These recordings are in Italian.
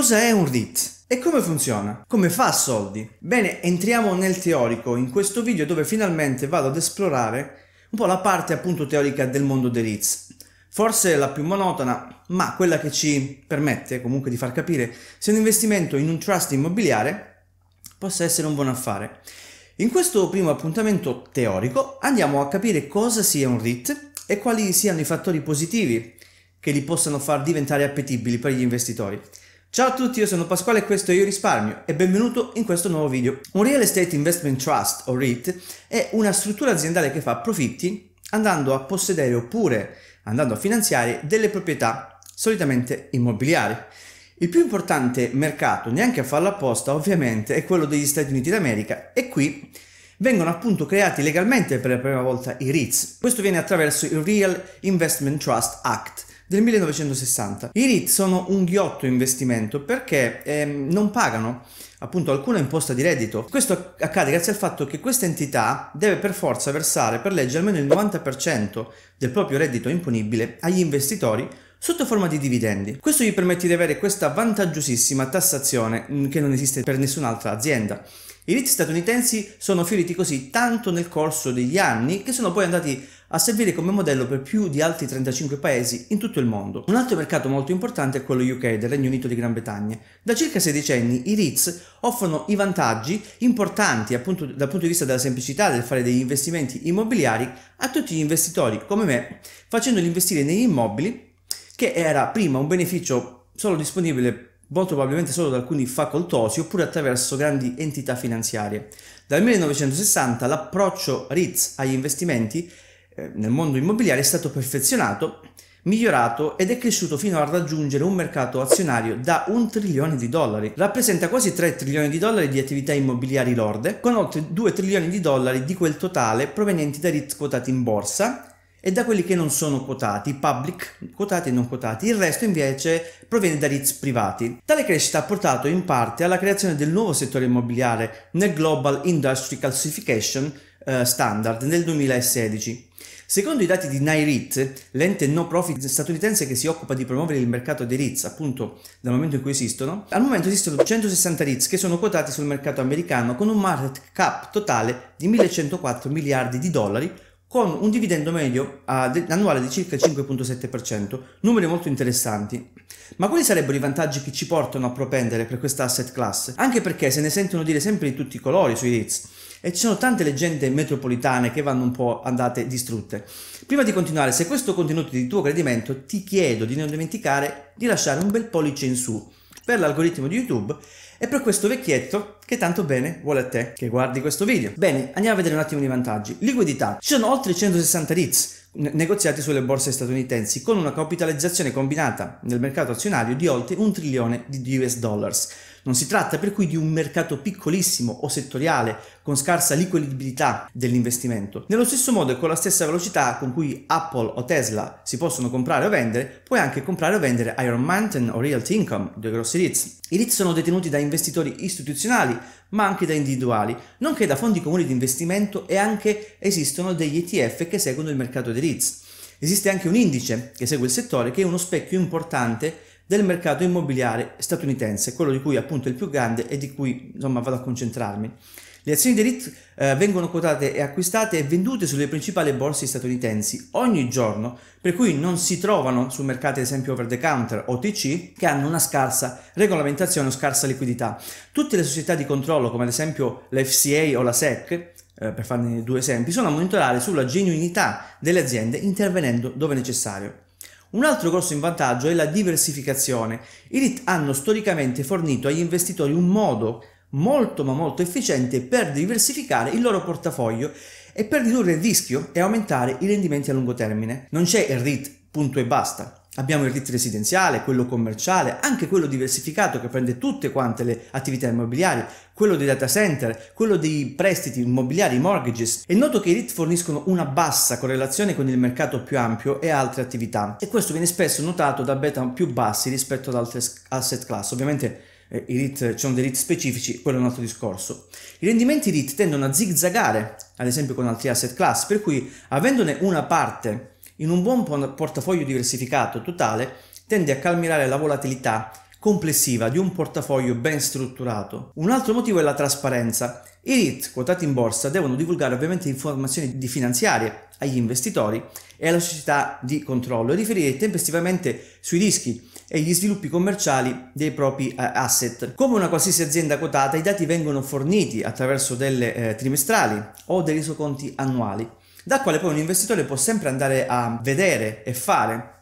Cos'è un REIT? E come funziona? Come fa soldi? Bene, entriamo nel teorico in questo video dove finalmente vado ad esplorare un po' la parte appunto teorica del mondo dei REITs. Forse la più monotona, ma quella che ci permette comunque di far capire se un investimento in un trust immobiliare possa essere un buon affare. In questo primo appuntamento teorico andiamo a capire cosa sia un REIT e quali siano i fattori positivi che li possano far diventare appetibili per gli investitori. Ciao a tutti, io sono Pasquale e questo è Io Risparmio e benvenuto in questo nuovo video. Un Real Estate Investment Trust o REIT è una struttura aziendale che fa profitti andando a possedere oppure andando a finanziare delle proprietà, solitamente immobiliari. Il più importante mercato, neanche a farlo apposta ovviamente, è quello degli Stati Uniti d'America e qui vengono appunto creati legalmente per la prima volta i REITs. Questo viene attraverso il Real Investment Trust Act del 1960. I REIT sono un ghiotto investimento perché ehm, non pagano appunto alcuna imposta di reddito. Questo accade grazie al fatto che questa entità deve per forza versare per legge almeno il 90% del proprio reddito imponibile agli investitori sotto forma di dividendi. Questo gli permette di avere questa vantaggiosissima tassazione mm, che non esiste per nessun'altra azienda. I REIT statunitensi sono fioriti così tanto nel corso degli anni che sono poi andati a servire come modello per più di altri 35 paesi in tutto il mondo. Un altro mercato molto importante è quello UK del Regno Unito di Gran Bretagna. Da circa 16 decenni i REITs offrono i vantaggi importanti appunto dal punto di vista della semplicità del fare degli investimenti immobiliari a tutti gli investitori come me, facendoli investire negli immobili che era prima un beneficio solo disponibile molto probabilmente solo da alcuni facoltosi oppure attraverso grandi entità finanziarie. Dal 1960 l'approccio REITs agli investimenti eh, nel mondo immobiliare è stato perfezionato, migliorato ed è cresciuto fino a raggiungere un mercato azionario da un trilione di dollari. Rappresenta quasi 3 trilioni di dollari di attività immobiliari lorde, con oltre 2 trilioni di dollari di quel totale provenienti da REIT quotati in borsa e da quelli che non sono quotati, public, quotati e non quotati, il resto invece proviene da REITs privati. Tale crescita ha portato in parte alla creazione del nuovo settore immobiliare nel Global Industry Classification, eh, standard nel 2016. Secondo i dati di NIRIT, l'ente no profit statunitense che si occupa di promuovere il mercato dei REITs, appunto dal momento in cui esistono, al momento esistono 160 REITs che sono quotati sul mercato americano con un market cap totale di 1104 miliardi di dollari con un dividendo medio annuale di circa 5.7%, numeri molto interessanti. Ma quali sarebbero i vantaggi che ci portano a propendere per questa asset class? Anche perché se ne sentono dire sempre di tutti i colori sui REITs, e ci sono tante leggende metropolitane che vanno un po' andate distrutte. Prima di continuare, se questo contenuto è di tuo gradimento, ti chiedo di non dimenticare di lasciare un bel pollice in su per l'algoritmo di YouTube e per questo vecchietto che tanto bene vuole a te che guardi questo video. Bene, andiamo a vedere un attimo i vantaggi. Liquidità. Ci sono oltre 160 REITs negoziati sulle borse statunitensi con una capitalizzazione combinata nel mercato azionario di oltre un trilione di US dollars non si tratta per cui di un mercato piccolissimo o settoriale con scarsa liquidità dell'investimento. Nello stesso modo e con la stessa velocità con cui Apple o Tesla si possono comprare o vendere, puoi anche comprare o vendere Iron Mountain o Realty Income, due grossi REITs. I REITs sono detenuti da investitori istituzionali, ma anche da individuali, nonché da fondi comuni di investimento e anche esistono degli ETF che seguono il mercato dei REITs. Esiste anche un indice che segue il settore che è uno specchio importante del mercato immobiliare statunitense, quello di cui appunto è il più grande e di cui insomma vado a concentrarmi. Le azioni di RIT eh, vengono quotate e acquistate e vendute sulle principali borse statunitensi ogni giorno, per cui non si trovano su mercati ad esempio over the counter o TC che hanno una scarsa regolamentazione o scarsa liquidità. Tutte le società di controllo come ad esempio l'FCA o la SEC, eh, per farne due esempi, sono a monitorare sulla genuinità delle aziende intervenendo dove necessario. Un altro grosso vantaggio è la diversificazione. I REIT hanno storicamente fornito agli investitori un modo molto ma molto efficiente per diversificare il loro portafoglio e per ridurre il rischio e aumentare i rendimenti a lungo termine. Non c'è il REIT, punto e basta. Abbiamo il RIT residenziale, quello commerciale, anche quello diversificato che prende tutte quante le attività immobiliari, quello dei data center, quello dei prestiti immobiliari, mortgages. È noto che i RIT forniscono una bassa correlazione con il mercato più ampio e altre attività e questo viene spesso notato da beta più bassi rispetto ad altre asset class. Ovviamente eh, i RIT, ci sono dei RIT specifici, quello è un altro discorso. I rendimenti RIT tendono a zigzagare, ad esempio con altri asset class, per cui avendone una parte in un buon portafoglio diversificato totale tende a calmirare la volatilità complessiva di un portafoglio ben strutturato. Un altro motivo è la trasparenza. I REIT quotati in borsa devono divulgare ovviamente informazioni di finanziarie agli investitori e alla società di controllo e riferire tempestivamente sui rischi e gli sviluppi commerciali dei propri eh, asset. Come una qualsiasi azienda quotata, i dati vengono forniti attraverso delle eh, trimestrali o dei resoconti annuali da quale poi un investitore può sempre andare a vedere e fare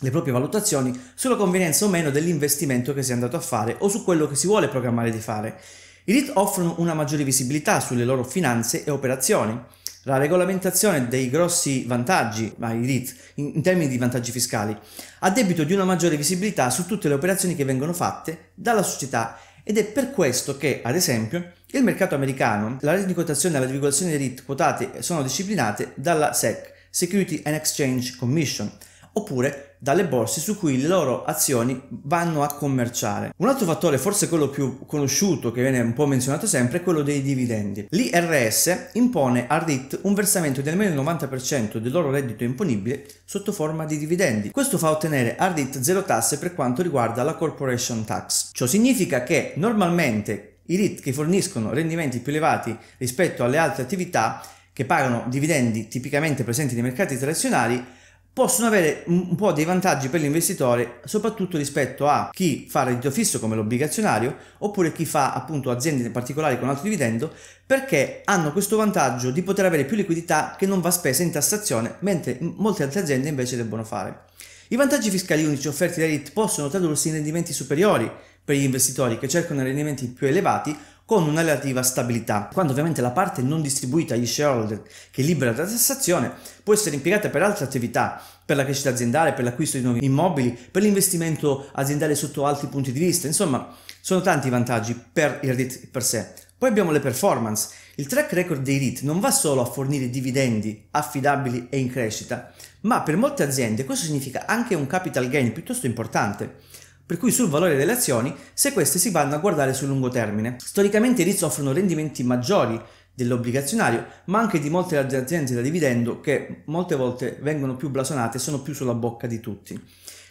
le proprie valutazioni sulla convenienza o meno dell'investimento che si è andato a fare o su quello che si vuole programmare di fare. I REIT offrono una maggiore visibilità sulle loro finanze e operazioni. La regolamentazione dei grossi vantaggi ai REIT in termini di vantaggi fiscali a debito di una maggiore visibilità su tutte le operazioni che vengono fatte dalla società ed è per questo che, ad esempio, il mercato americano, la rete di quotazione e la divulgazione dei RIT quotate sono disciplinate dalla SEC, Security and Exchange Commission, oppure dalle borse su cui le loro azioni vanno a commerciare. Un altro fattore, forse quello più conosciuto che viene un po' menzionato sempre, è quello dei dividendi. L'IRS impone al RIT un versamento di almeno il 90% del loro reddito imponibile sotto forma di dividendi. Questo fa ottenere al RIT zero tasse per quanto riguarda la corporation tax. Ciò significa che normalmente i RIT che forniscono rendimenti più elevati rispetto alle altre attività che pagano dividendi tipicamente presenti nei mercati tradizionali possono avere un po' dei vantaggi per l'investitore, soprattutto rispetto a chi fa reddito fisso come l'obbligazionario, oppure chi fa appunto aziende particolari con alto dividendo, perché hanno questo vantaggio di poter avere più liquidità che non va spesa in tassazione, mentre molte altre aziende invece debbono fare. I vantaggi fiscali unici offerti da RIT possono tradursi in rendimenti superiori per gli investitori che cercano rendimenti più elevati con una relativa stabilità, quando ovviamente la parte non distribuita agli shareholder che libera da tassazione può essere impiegata per altre attività, per la crescita aziendale, per l'acquisto di nuovi immobili, per l'investimento aziendale sotto altri punti di vista, insomma sono tanti i vantaggi per il REIT per sé. Poi abbiamo le performance. Il track record dei REIT non va solo a fornire dividendi affidabili e in crescita, ma per molte aziende questo significa anche un capital gain piuttosto importante per cui sul valore delle azioni se queste si vanno a guardare sul lungo termine. Storicamente i REITs offrono rendimenti maggiori dell'obbligazionario, ma anche di molte aziende da dividendo che molte volte vengono più blasonate e sono più sulla bocca di tutti.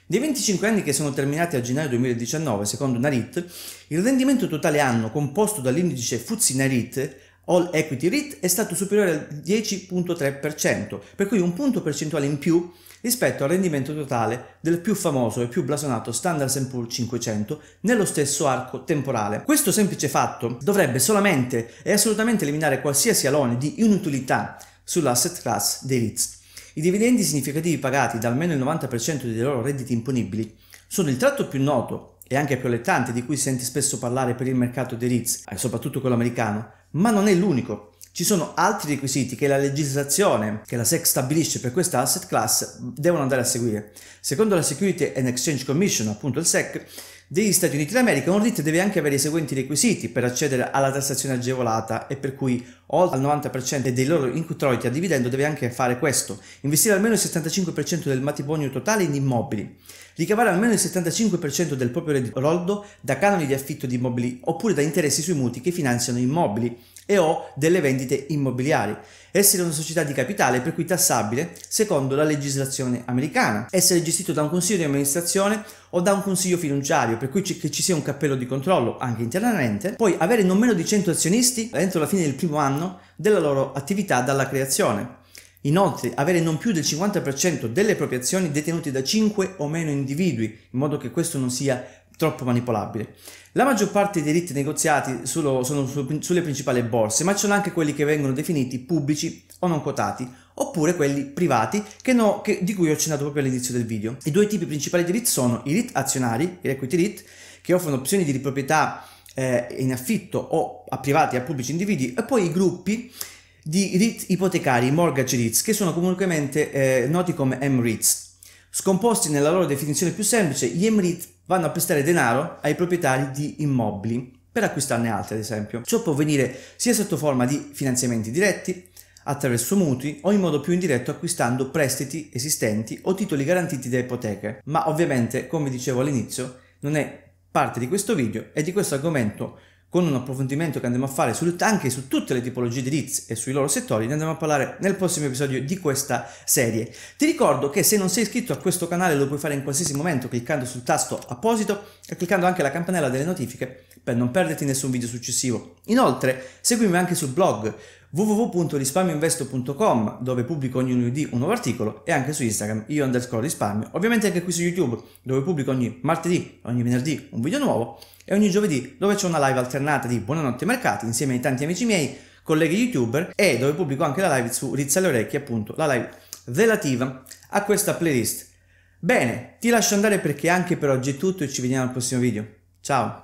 Nei 25 anni che sono terminati a gennaio 2019, secondo Narit, il rendimento totale anno composto dall'indice FTSE Narit All Equity REIT è stato superiore al 10.3%, per cui un punto percentuale in più rispetto al rendimento totale del più famoso e più blasonato Standard Poor's 500 nello stesso arco temporale. Questo semplice fatto dovrebbe solamente e assolutamente eliminare qualsiasi alone di inutilità sull'asset class dei REITs. I dividendi significativi pagati da almeno il 90% dei loro redditi imponibili sono il tratto più noto e anche più allettante di cui senti spesso parlare per il mercato dei REITs, soprattutto quello americano, ma non è l'unico. Ci sono altri requisiti che la legislazione che la SEC stabilisce per questa asset class devono andare a seguire. Secondo la Security and Exchange Commission, appunto il SEC, degli Stati Uniti d'America, un RIT deve anche avere i seguenti requisiti per accedere alla tassazione agevolata e per cui oltre al 90% dei loro introiti a dividendo deve anche fare questo, investire almeno il 75% del matrimonio totale in immobili, ricavare almeno il 75% del proprio roldo da canoni di affitto di immobili oppure da interessi sui mutui che finanziano immobili e o delle vendite immobiliari, essere una società di capitale per cui tassabile secondo la legislazione americana, essere gestito da un consiglio di amministrazione o da un consiglio fiduciario per cui ci, che ci sia un cappello di controllo anche internamente, poi avere non meno di 100 azionisti entro la fine del primo anno della loro attività dalla creazione. Inoltre, avere non più del 50% delle proprie azioni detenute da 5 o meno individui, in modo che questo non sia troppo manipolabile. La maggior parte dei diritti negoziati sono sulle principali borse, ma ci sono anche quelli che vengono definiti pubblici o non quotati, oppure quelli privati che no, che, di cui ho accennato proprio all'inizio del video. I due tipi principali di REIT sono i REIT azionari, i equity REIT, che offrono opzioni di proprietà eh, in affitto o a privati e a pubblici individui, e poi i gruppi di REIT ipotecari, mortgage REITs, che sono comunemente eh, noti come MREITs. Scomposti nella loro definizione più semplice, gli MREIT vanno a prestare denaro ai proprietari di immobili per acquistarne altri, ad esempio. Ciò può avvenire sia sotto forma di finanziamenti diretti, attraverso mutui o in modo più indiretto acquistando prestiti esistenti o titoli garantiti da ipoteche. Ma ovviamente, come dicevo all'inizio, non è parte di questo video e di questo argomento con un approfondimento che andremo a fare su, anche su tutte le tipologie di leads e sui loro settori, ne andremo a parlare nel prossimo episodio di questa serie. Ti ricordo che se non sei iscritto a questo canale lo puoi fare in qualsiasi momento cliccando sul tasto apposito e cliccando anche la campanella delle notifiche per non perderti nessun video successivo. Inoltre, seguimi anche sul blog www.risparmioinvesto.com dove pubblico ogni lunedì un nuovo articolo e anche su Instagram io underscore risparmio, ovviamente anche qui su YouTube dove pubblico ogni martedì, ogni venerdì un video nuovo e ogni giovedì dove c'è una live alternata di Buonanotte Mercati insieme ai tanti amici miei, colleghi youtuber e dove pubblico anche la live su Rizza le Orecchie, appunto la live relativa a questa playlist. Bene, ti lascio andare perché anche per oggi è tutto e ci vediamo al prossimo video. Ciao!